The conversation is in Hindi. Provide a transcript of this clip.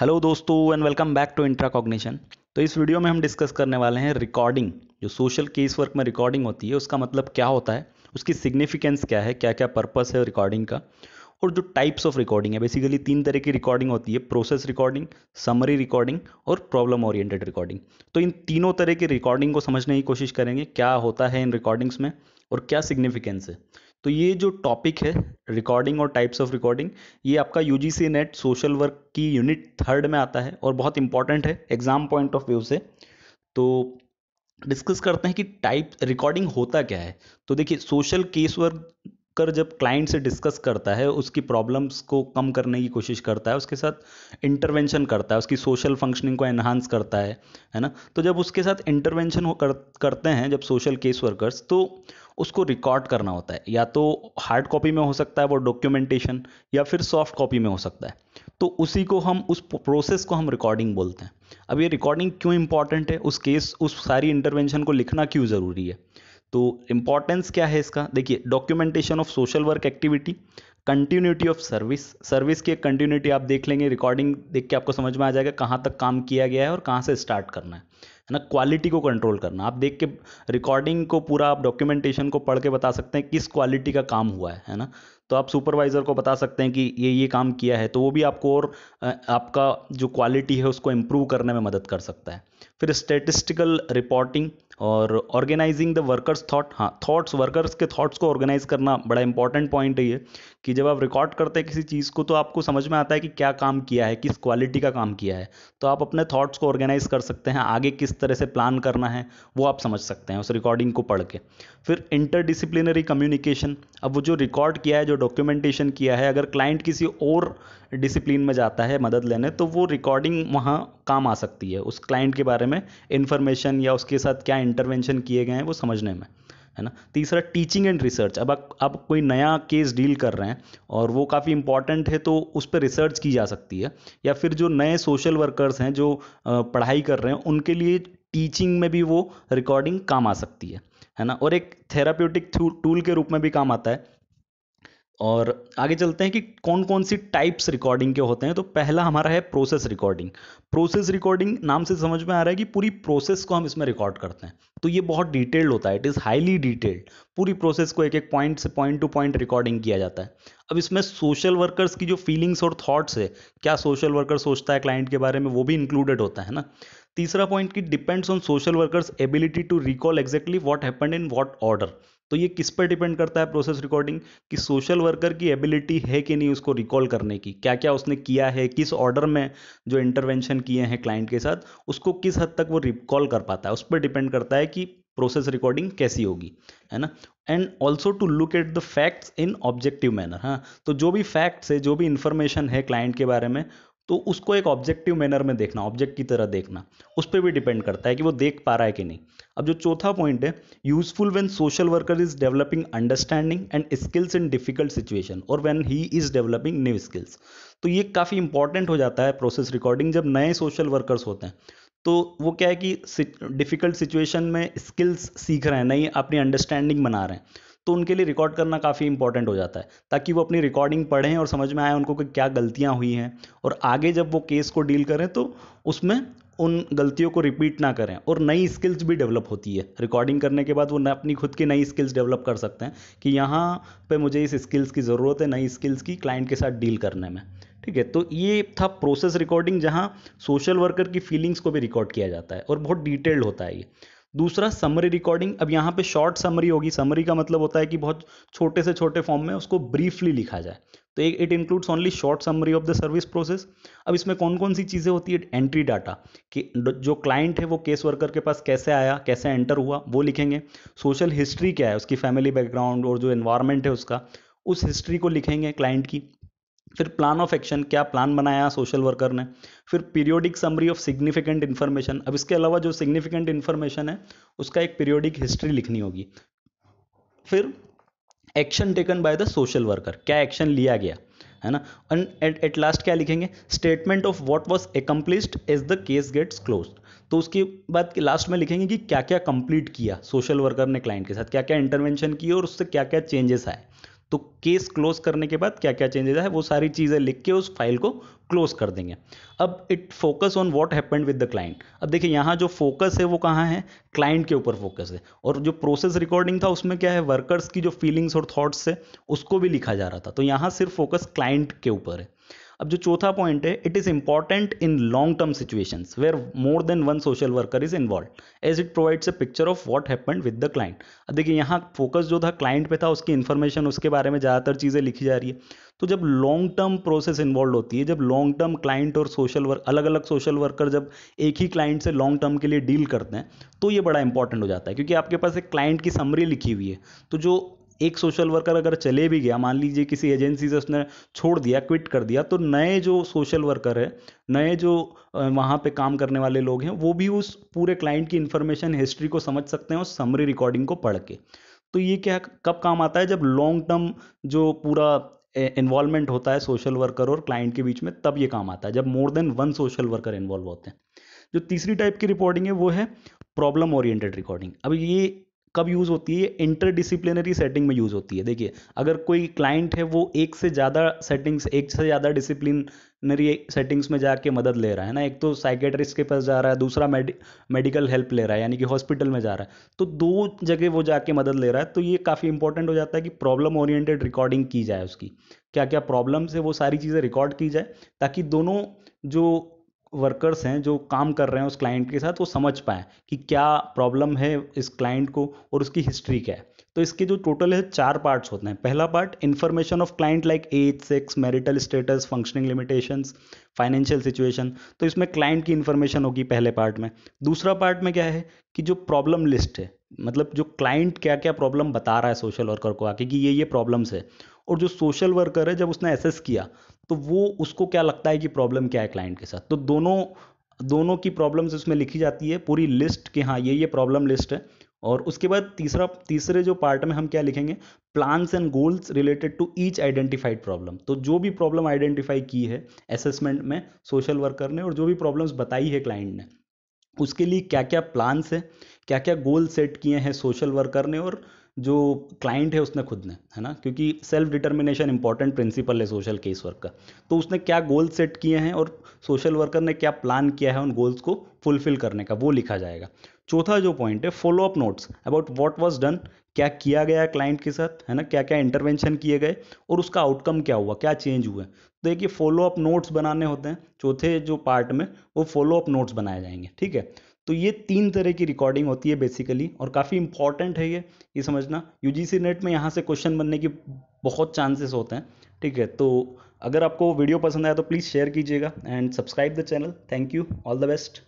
हेलो दोस्तों and welcome back to intra cognition तो इस वीडियो में हम डिस्कस करने वाले हैं रिकॉर्डिंग जो सोशल केस वर्क में रिकॉर्डिंग होती है उसका मतलब क्या होता है उसकी सिग्निफिकेंस क्या है क्या क्या पर्पस है रिकॉर्डिंग का और जो टाइप्स ऑफ रिकॉर्डिंग है बेसिकली तीन तरह की रिकॉर्डिंग होती है प्रोसेस रिकॉर्डिंग समरी रिकॉर्डिंग और प्रॉब्लम ओरिएंटेड रिकॉर्डिंग तो इन तीनों तरह की रिकॉर्डिंग को समझने की कोशिश करेंगे क्या होता है इन रिकॉर्डिंग्स में और क्या सिग्निफिकेंस है तो ये जो टॉपिक है रिकॉर्डिंग और टाइप्स ऑफ रिकॉर्डिंग ये आपका U G C NET social work की यूनिट थर्ड में आता है और बहुत इंपॉर्टेंट है एग्जाम पॉइंट ऑफ व्यू से तो डिस्कस करते हैं कि टाइप रिकॉर्डिंग होता क्या है तो देखिए सोशल केस वर्क कर जब क्लाइंट से डिस्कस करता है उसकी प्रॉब्लम्स को कम करने की कोशिश करता है उसके साथ इंटरवेंशन करता है उसकी सोशल फंक्शनिंग को एनहांस करता है है ना तो जब उसके साथ इंटरवेंशन हो कर, करते हैं जब सोशल केस वर्कर्स तो उसको रिकॉर्ड करना होता है या तो हार्ड कॉपी में हो सकता है वो डॉक्यूमेंटेशन या फिर सॉफ्ट कॉपी में हो सकता है तो उसी को हम उस प्रोसेस को हम रिकॉर्डिंग बोलते हैं अब ये रिकॉर्डिंग क्यों इंपॉर्टेंट है उस केस उस सारी इंटरवेंशन को लिखना क्यों ज़रूरी है तो इम्पॉर्टेंस क्या है इसका देखिए documentation of social work activity continuity of service service की एक कंटिन्यूटी आप देख लेंगे रिकॉर्डिंग देख के आपको समझ में आ जाएगा कहाँ तक काम किया गया है और कहाँ से स्टार्ट करना है है ना क्वालिटी को कंट्रोल करना आप देख के रिकॉर्डिंग को पूरा आप डॉक्यूमेंटेशन को पढ़ के बता सकते हैं किस क्वालिटी का काम हुआ है है ना तो आप सुपरवाइज़र को बता सकते हैं कि ये ये काम किया है तो वो भी आपको और आपका जो क्वालिटी है उसको इम्प्रूव करने में मदद कर सकता है फिर स्टेटिस्टिकल रिपोर्टिंग और ऑर्गेनाइजिंग द वर्कर्स थॉट हाँ थॉट्स वर्कर्स के थॉट्स को ऑर्गेनाइज करना बड़ा इंपॉर्टेंट पॉइंट है ये कि जब आप रिकॉर्ड करते हैं किसी चीज़ को तो आपको समझ में आता है कि क्या काम किया है किस क्वालिटी का काम किया है तो आप अपने थॉट्स को ऑर्गेनाइज कर सकते हैं आगे किस तरह से प्लान करना है वो आप समझ सकते हैं उस रिकॉर्डिंग को पढ़ के फिर इंटरडिसिप्लिनरी कम्युनिकेशन अब वो जो रिकॉर्ड किया है जो डॉक्यूमेंटेशन किया है अगर क्लाइंट किसी और डिसिप्लिन में जाता है मदद लेने तो वो रिकॉर्डिंग वहाँ काम आ सकती है उस क्लाइंट के बारे में इंफॉर्मेशन या उसके साथ क्या इंटरवेंशन किए गए हैं वो समझने में है ना तीसरा टीचिंग एंड रिसर्च अब आप, कोई नया केस डील कर रहे हैं और वो काफ़ी इंपॉर्टेंट है तो उस पर रिसर्च की जा सकती है या फिर जो नए सोशल वर्कर्स हैं जो पढ़ाई कर रहे हैं उनके लिए टीचिंग में भी वो रिकॉर्डिंग काम आ सकती है है ना और एक थेराप्यूटिक टूल के रूप में भी काम आता है और आगे चलते हैं कि कौन कौन सी टाइप्स रिकॉर्डिंग के होते हैं तो पहला हमारा है प्रोसेस रिकॉर्डिंग प्रोसेस रिकॉर्डिंग नाम से समझ में आ रहा है कि पूरी प्रोसेस को हम इसमें रिकॉर्ड करते हैं तो ये बहुत डिटेल्ड होता है इट इज़ हाईली डिटेल्ड पूरी प्रोसेस को एक एक पॉइंट से पॉइंट टू पॉइंट रिकॉर्डिंग किया जाता है अब इसमें सोशल वर्कर्स की जो फीलिंग्स और थाट्स है क्या सोशल वर्कर सोचता है क्लाइंट के बारे में वो भी इंक्लूडेड होता है ना तीसरा पॉइंट कि depends on social workers ability to recall exactly what happen in what order तो ये किस पर डिपेंड करता है प्रोसेस रिकॉर्डिंग कि सोशल वर्कर की एबिलिटी है कि नहीं उसको रिकॉल करने की क्या क्या उसने किया है किस ऑर्डर में जो इंटरवेंशन किए हैं क्लाइंट के साथ उसको किस हद तक वो रिकॉल कर पाता है उस पर डिपेंड करता है कि प्रोसेस रिकॉर्डिंग कैसी होगी है ना and also to look at the facts in objective manner हाँ तो जो भी फैक्ट्स है जो भी इंफॉर्मेशन है क्लाइंट के बारे में तो उसको एक ऑब्जेक्टिव मैनर में देखना ऑब्जेक्ट की तरह देखना उस पर भी डिपेंड करता है कि वो देख पा रहा है कि नहीं अब जो चौथा पॉइंट है useful when social worker is developing understanding and skills in difficult situation और when he is developing new skills तो ये काफ़ी इंपॉर्टेंट हो जाता है प्रोसेस रिकॉर्डिंग जब नए सोशल वर्कर्स होते हैं तो वो क्या है कि डिफ़िकल्ट सिचुएशन में स्किल्स सीख रहे हैं नई अपनी अंडरस्टैंडिंग बना रहे हैं तो उनके लिए रिकॉर्ड करना काफ़ी इंपॉर्टेंट हो जाता है ताकि वो अपनी रिकॉर्डिंग पढ़ें और समझ में आए उनको कि क्या गलतियाँ हुई हैं और आगे जब वो केस को डील करें तो उसमें उन गलतियों को रिपीट ना करें और नई स्किल्स भी डेवलप होती है रिकॉर्डिंग करने के बाद वो अपनी खुद की नई स्किल्स डेवलप कर सकते हैं कि यहाँ पे मुझे इस स्किल्स की ज़रूरत है नई स्किल्स की क्लाइंट के साथ डील करने में ठीक है तो ये था प्रोसेस रिकॉर्डिंग जहाँ सोशल वर्कर की फीलिंग्स को भी रिकॉर्ड किया जाता है और बहुत डिटेल्ड होता है ये दूसरा समरी रिकॉर्डिंग अब यहाँ पे शॉर्ट समरी होगी समरी का मतलब होता है कि बहुत छोटे से छोटे फॉर्म में उसको ब्रीफली लिखा जाए तो एक it includes only short summary of the service process अब इसमें कौन कौन सी चीज़ें होती है एंट्री डाटा कि जो क्लाइंट है वो केस वर्कर के पास कैसे आया कैसे एंटर हुआ वो लिखेंगे सोशल हिस्ट्री क्या है उसकी फैमिली बैकग्राउंड और जो इन्वायरमेंट है उसका उस हिस्ट्री को लिखेंगे क्लाइंट की फिर प्लान ऑफ एक्शन क्या प्लान बनाया सोशल वर्कर ने फिर periodic summary of significant information अब इसके अलावा जो सिग्निफिकेंट इन्फॉर्मेशन है उसका एक पीरियोडिक हिस्ट्री लिखनी होगी फिर action taken by the social worker क्या एक्शन लिया गया है ना एंड एट लास्ट क्या लिखेंगे statement of what was accomplished as the case gets close तो उसके बाद लास्ट में लिखेंगे कि क्या क्या कंप्लीट किया सोशल वर्कर ने क्लाइंट के साथ क्या क्या इंटरवेंशन किया और उससे क्या क्या चेंजेस आए तो केस क्लोज करने के बाद क्या क्या चेंजेस है वो सारी चीज़ें लिख के उस फाइल को क्लोज कर देंगे अब it focus on what happened with the client अब देखिए यहाँ जो फोकस है वो कहाँ है क्लाइंट के ऊपर फोकस है और जो प्रोसेस रिकॉर्डिंग था उसमें क्या है वर्कर्स की जो फीलिंग्स और थॉट्स है उसको भी लिखा जा रहा था तो यहाँ सिर्फ फोकस क्लाइंट के ऊपर है अब जो चौथा पॉइंट है it is important in long term situation where more than one social worker is involve as it provides a picture of what happen with the client अब देखिए यहाँ फोकस जो था क्लाइंट पे था उसकी इन्फॉर्मेशन उसके बारे में ज़्यादातर चीज़ें लिखी जा रही है तो जब लॉन्ग टर्म प्रोसेस इन्वॉल्व होती है जब लॉन्ग टर्म क्लाइंट और सोशल वर्क अलग अलग सोशल वर्कर जब एक ही क्लाइंट से लॉन्ग टर्म के लिए डील करते हैं तो ये बड़ा इंपॉर्टेंट हो जाता है क्योंकि आपके पास एक क्लाइंट की समरी लिखी हुई है तो जो एक सोशल वर्कर अगर चले भी गया मान लीजिए किसी एजेंसी से उसने छोड़ दिया क्विट कर दिया तो नए जो सोशल वर्कर है नए जो वहाँ पे काम करने वाले लोग हैं वो भी उस पूरे क्लाइंट की इन्फॉर्मेशन हिस्ट्री को समझ सकते हैं उस समरी रिकॉर्डिंग को पढ़ के तो ये क्या कब काम आता है जब लॉन्ग टर्म जो पूरा इन्वॉल्वमेंट होता है सोशल वर्कर और क्लाइंट के बीच में तब ये काम आता है जब more than one social worker involve होते हैं जो तीसरी टाइप की रिकॉर्डिंग है वो है प्रॉब्लम ओरिएंटेड रिकॉर्डिंग अब ये कब यूज़ होती है इंटर डिसिप्लिनरी सेटिंग में यूज़ होती है देखिए अगर कोई क्लाइंट है वो एक से ज़्यादा सेटिंग्स एक से ज़्यादा डिसिप्लिनरी सेटिंग्स में जाके मदद ले रहा है ना एक तो साइकेट्रिस्ट के पास जा रहा है दूसरा मेडिकल हेल्प ले रहा है यानी कि हॉस्पिटल में जा रहा है तो दो जगह वो जाके मदद ले रहा है तो ये काफ़ी इंपॉर्टेंट हो जाता है कि प्रॉब्लम ओरिएंटेड रिकॉर्डिंग की जाए उसकी क्या क्या प्रॉब्लम्स है वो सारी चीज़ें रिकॉर्ड की जाए ताकि दोनों जो वर्कर्स हैं जो काम कर रहे हैं उस क्लाइंट के साथ वो समझ पाए कि क्या प्रॉब्लम है इस क्लाइंट को और उसकी हिस्ट्री क्या है तो इसके जो टोटल है चार पार्ट्स होते हैं पहला part information of client like age sex marital status functioning limitations financial situation तो इसमें क्लाइंट की इन्फॉर्मेशन होगी पहले पार्ट में दूसरा पार्ट में क्या है कि जो प्रॉब्लम लिस्ट है मतलब जो क्लाइंट क्या क्या प्रॉब्लम बता रहा है सोशल वर्कर को आके कि ये ये प्रॉब्लम्स है और जो सोशल वर्कर है जब उसने एसेस किया तो वो उसको क्या लगता है कि प्रॉब्लम क्या है क्लाइंट के साथ तो दोनों दोनों की प्रॉब्लम्स उसमें लिखी जाती है पूरी लिस्ट कि हाँ ये ये प्रॉब्लम लिस्ट है और उसके बाद तीसरा तीसरे जो पार्ट में हम क्या लिखेंगे plans and goals related to each identified problem तो जो भी प्रॉब्लम आइडेंटिफाई की है असेसमेंट में सोशल वर्कर ने और जो भी प्रॉब्लम्स बताई है क्लाइंट ने उसके लिए क्या क्या प्लान्स हैं क्या क्या गोल सेट किए हैं सोशल वर्कर ने और जो क्लाइंट है उसने खुद ने है ना क्योंकि सेल्फ डिटर्मिनेशन इंपॉर्टेंट प्रिंसिपल है सोशल केस वर्क का तो उसने क्या गोल सेट किए हैं और सोशल वर्कर ने क्या प्लान किया है उन गोल्स को फुलफिल करने का वो लिखा जाएगा चौथा जो पॉइंट है follow up notes about what was done क्या किया गया क्लाइंट के साथ है ना क्या क्या इंटरवेंशन किए गए और उसका आउटकम क्या हुआ क्या चेंज हुआ तो देखिए फॉलो अप नोट्स बनाने होते हैं चौथे जो पार्ट में वो फॉलो अप नोट्स बनाए जाएंगे ठीक है तो ये तीन तरह की रिकॉर्डिंग होती है बेसिकली और काफ़ी इंपॉर्टेंट है ये ये समझना यू नेट में यहाँ से क्वेश्चन बनने की बहुत चांसेस होते हैं ठीक है तो अगर आपको वीडियो पसंद आया तो प्लीज़ शेयर कीजिएगा and subscribe the channel thank you all the best